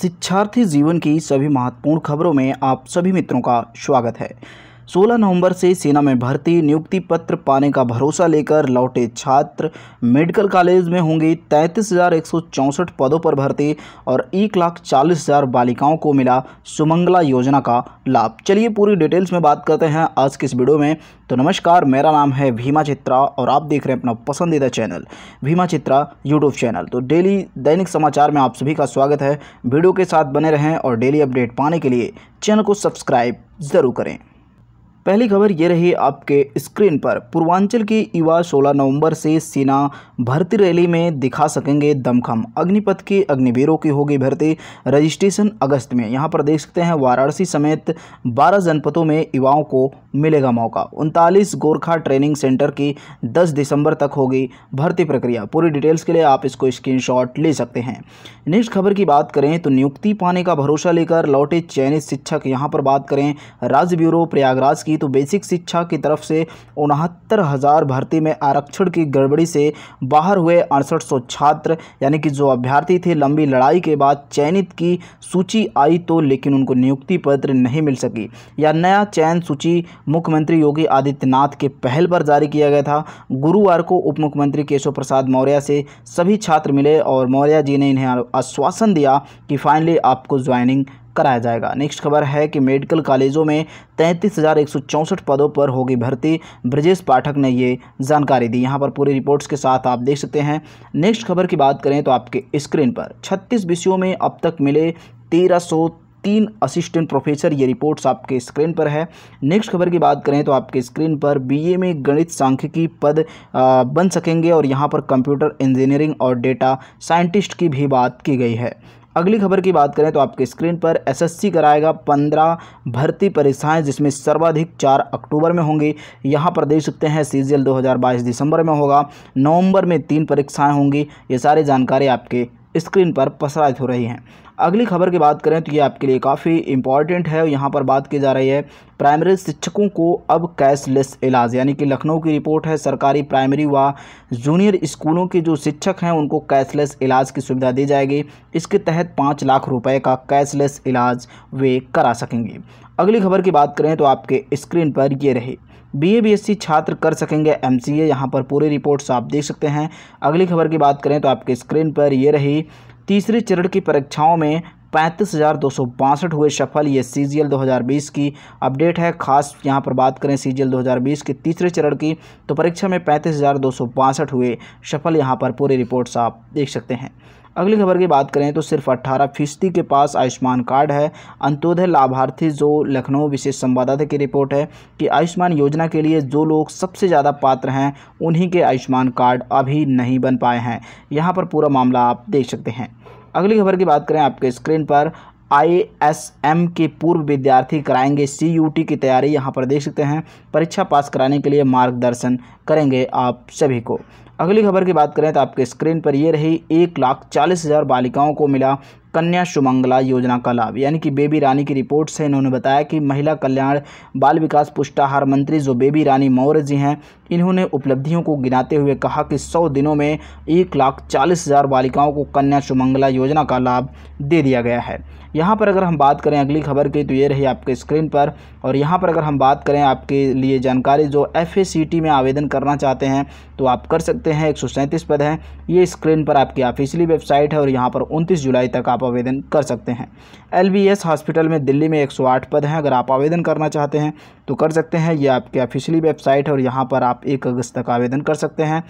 शिक्षार्थी जीवन की सभी महत्वपूर्ण खबरों में आप सभी मित्रों का स्वागत है 16 नवंबर से सेना में भर्ती नियुक्ति पत्र पाने का भरोसा लेकर लौटे छात्र मेडिकल कॉलेज में होंगे तैंतीस पदों पर भर्ती और एक लाख चालीस हज़ार बालिकाओं को मिला सुमंगला योजना का लाभ चलिए पूरी डिटेल्स में बात करते हैं आज के इस वीडियो में तो नमस्कार मेरा नाम है भीमा चित्रा और आप देख रहे हैं अपना पसंदीदा channel Bhima Chitra YouTube channel daily डेली दैनिक समाचार में आप सभी का स्वागत है वीडियो के साथ बने रहें और डेली अपडेट पाने के लिए चैनल को सब्सक्राइब ज़रूर करें पहली खबर ये रही आपके स्क्रीन पर पूर्वांचल की युवा 16 नवंबर से सेना भर्ती रैली में दिखा सकेंगे दमखम अग्निपथ के अग्निवीरों की होगी भर्ती रजिस्ट्रेशन अगस्त में यहां पर देख सकते हैं वाराणसी समेत 12 जनपदों में युवाओं को मिलेगा मौका उनतालीस गोरखा ट्रेनिंग सेंटर की 10 दिसंबर तक होगी भर्ती प्रक्रिया पूरी डिटेल्स के लिए आप इसको स्क्रीनशॉट ले सकते हैं नेक्स्ट खबर की बात करें तो नियुक्ति पाने का भरोसा लेकर लौटे चयनित शिक्षक यहाँ पर बात करें राज्य ब्यूरो प्रयागराज की तो बेसिक शिक्षा की तरफ से उनहत्तर हज़ार भर्ती में आरक्षण की गड़बड़ी से बाहर हुए अड़सठ सौ छात्र यानी कि जो अभ्यर्थी थे लंबी लड़ाई के बाद चयनित की सूची आई तो लेकिन उनको नियुक्ति पत्र नहीं मिल सकी यह नया चयन सूची मुख्यमंत्री योगी आदित्यनाथ के पहल पर जारी किया गया था गुरुवार को उप मुख्यमंत्री केशव प्रसाद मौर्य से सभी छात्र मिले और मौर्य जी ने इन्हें आश्वासन दिया कि फाइनली आपको ज्वाइनिंग कराया जाएगा नेक्स्ट खबर है कि मेडिकल कॉलेजों में तैंतीस पदों पर होगी भर्ती ब्रजेश पाठक ने ये जानकारी दी यहाँ पर पूरी रिपोर्ट्स के साथ आप देख सकते हैं नेक्स्ट खबर की बात करें तो आपके स्क्रीन पर छत्तीस विषयों में अब तक मिले तेरह तीन असिस्टेंट प्रोफेसर ये रिपोर्ट्स आपके स्क्रीन पर है नेक्स्ट खबर की बात करें तो आपके स्क्रीन पर बीए में गणित सांख्यिकी पद बन सकेंगे और यहाँ पर कंप्यूटर इंजीनियरिंग और डेटा साइंटिस्ट की भी बात की गई है अगली खबर की बात करें तो आपके स्क्रीन पर एसएससी कराएगा पंद्रह भर्ती परीक्षाएं जिसमें सर्वाधिक चार अक्टूबर में होंगी यहाँ पर देख सकते हैं सी 2022 दिसंबर में होगा नवंबर में तीन परीक्षाएं होंगी ये सारी जानकारी आपके स्क्रीन पर प्रसारित हो रही हैं अगली खबर की बात करें तो ये आपके लिए काफ़ी इंपॉर्टेंट है यहाँ पर बात की जा रही है प्राइमरी शिक्षकों को अब कैशलेस इलाज यानी कि लखनऊ की रिपोर्ट है सरकारी प्राइमरी व जूनियर स्कूलों के जो शिक्षक हैं उनको कैशलेस इलाज की सुविधा दी जाएगी इसके तहत पाँच लाख रुपये का कैशलेस इलाज वे करा सकेंगे अगली खबर की बात करें तो आपके स्क्रीन पर ये रही बीए बीएससी छात्र कर सकेंगे एमसीए यहाँ पर पूरी रिपोर्ट्स आप देख सकते हैं अगली खबर की बात करें तो आपके स्क्रीन पर ये रही तीसरे चरण की परीक्षाओं में पैंतीस हज़ार दो सौ बासठ हुए सफल ये सी जी एल दो हज़ार बीस की अपडेट है खास यहाँ पर बात करें सी जी एल दो हज़ार बीस के तीसरे चरण की तो परीक्षा में पैंतीस हज़ार दो सौ बासठ हुए सफल यहाँ पर पूरी रिपोर्ट्स आप देख सकते हैं अगली खबर की बात करें तो सिर्फ अट्ठारह फीसदी के पास आयुष्मान कार्ड है अंत्योदय लाभार्थी जो लखनऊ विशेष संवाददाता की रिपोर्ट है कि आयुष्मान योजना के लिए जो लोग सबसे ज़्यादा पात्र हैं उन्हीं के आयुष्मान कार्ड अभी नहीं बन पाए हैं यहाँ पर पूरा मामला आप देख सकते हैं अगली खबर की बात करें आपके स्क्रीन पर आईएसएम के पूर्व विद्यार्थी कराएंगे सीयूटी की तैयारी यहाँ पर देख सकते हैं परीक्षा पास कराने के लिए मार्गदर्शन करेंगे आप सभी को अगली खबर की बात करें तो आपके स्क्रीन पर ये रही एक लाख चालीस हज़ार बालिकाओं को मिला कन्या सुमंगला योजना का लाभ यानी कि बेबी रानी की रिपोर्ट से इन्होंने बताया कि महिला कल्याण बाल विकास पुष्टाहार मंत्री जो बेबी रानी मौर्य जी हैं इन्होंने उपलब्धियों को गिनाते हुए कहा कि सौ दिनों में एक लाख चालीस हज़ार बालिकाओं को कन्या सुमंगला योजना का लाभ दे दिया गया है यहाँ पर अगर हम बात करें अगली खबर की तो ये रही आपके स्क्रीन पर और यहाँ पर अगर हम बात करें आपके लिए जानकारी जो एफ में आवेदन करना चाहते हैं तो आप कर सकते सकते हैं एक पद हैं ये स्क्रीन पर आपकी ऑफिशियली वेबसाइट है और यहाँ पर 29 जुलाई तक आप आवेदन कर सकते हैं एल हॉस्पिटल में दिल्ली में 108 पद हैं अगर आप आवेदन करना चाहते हैं तो कर सकते हैं ये आपकी ऑफिशियली वेबसाइट है और यहाँ पर आप एक अगस्त तक आवेदन कर सकते हैं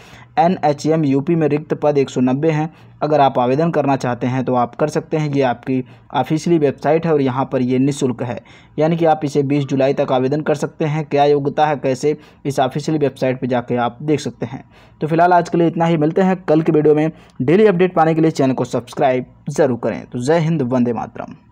एन यूपी में रिक्त पद एक हैं अगर आप आवेदन करना चाहते हैं तो आप कर सकते हैं ये आपकी ऑफिशियली वेबसाइट है और यहाँ पर ये निःशुल्क है यानी कि आप इसे 20 जुलाई तक आवेदन कर सकते हैं क्या योग्यता है कैसे इस ऑफिशियली वेबसाइट पर जाके आप देख सकते हैं तो फिलहाल आज के लिए इतना ही मिलते हैं कल की वीडियो में डेली अपडेट पाने के लिए चैनल को सब्सक्राइब ज़रूर करें तो जय हिंद वंदे मातरम